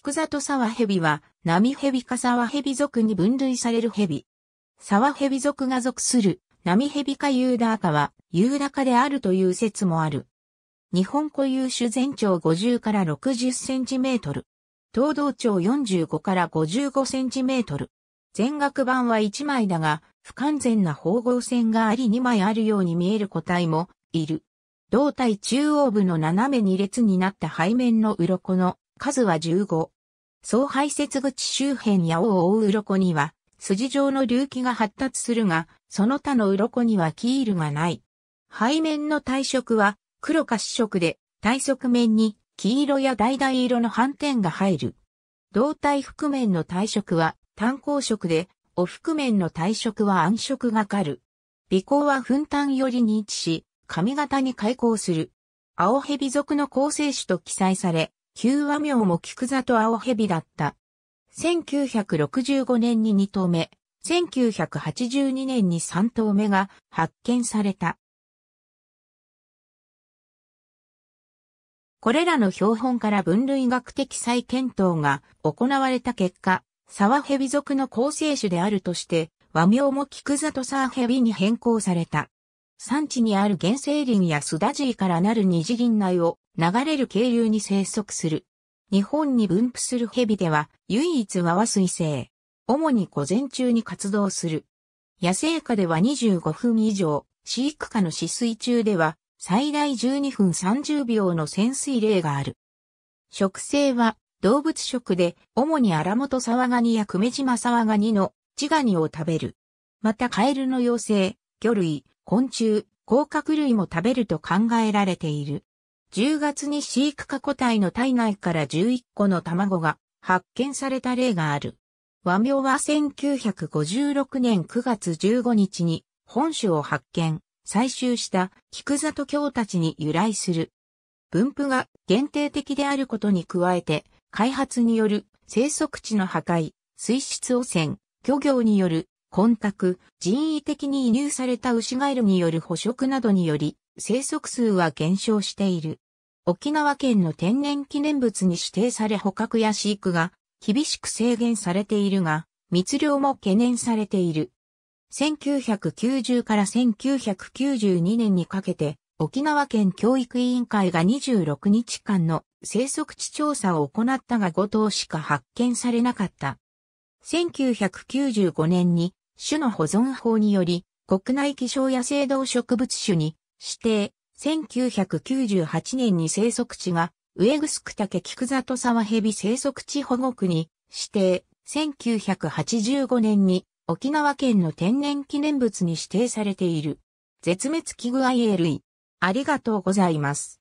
菊里沢蛇は、ナミヘビか沢ビ属に分類されるヘワ沢ビ属が属する、ナミヘビかユーダーかは、ユーダカであるという説もある。日本固有種全長50から60センチメートル。東道長45から55センチメートル。全額版は1枚だが、不完全な縫合線があり2枚あるように見える個体もいる。胴体中央部の斜め2列になった背面の鱗の数は15。総排泄口周辺や尾を覆う鱗には、筋状の隆起が発達するが、その他の鱗にはキールがない。背面の体色は黒か紫色で、体側面に黄色や橙色の斑点が入る。胴体覆面の体色は単光色で、お覆面の体色は暗色がかる。鼻孔は粉炭よりに位置し、髪型に開口する。青蛇属の構成種と記載され、旧和名も菊座と青蛇だった。1965年に2頭目、1982年に3頭目が発見された。これらの標本から分類学的再検討が行われた結果、沢蛇属の構成種であるとして、和名も菊座とヘビに変更された。産地にある原生林やスダジーからなる二次林内を流れる渓流に生息する。日本に分布するヘビでは唯一和和水生。主に午前中に活動する。野生下では25分以上、飼育下の止水中では最大12分30秒の潜水例がある。食性は動物食で主に荒本沢ガニや久米島沢ガニの稚ガニを食べる。またカエルの幼生、魚類、昆虫、甲殻類も食べると考えられている。10月に飼育過去体の体内から11個の卵が発見された例がある。和名は1956年9月15日に本種を発見、採集した菊里京たちに由来する。分布が限定的であることに加えて、開発による生息地の破壊、水質汚染、漁業による混濁、人為的に移入されたウシガエルによる捕食などにより、生息数は減少している。沖縄県の天然記念物に指定され捕獲や飼育が厳しく制限されているが、密漁も懸念されている。1990から1992年にかけて、沖縄県教育委員会が26日間の生息地調査を行ったが5頭しか発見されなかった。1995年に種の保存法により、国内希少野生動植物種に指定、1998年に生息地が、ウエグスクタケキクザトサワヘビ生息地保護区に指定、1985年に沖縄県の天然記念物に指定されている。絶滅危惧愛 A 類。ありがとうございます。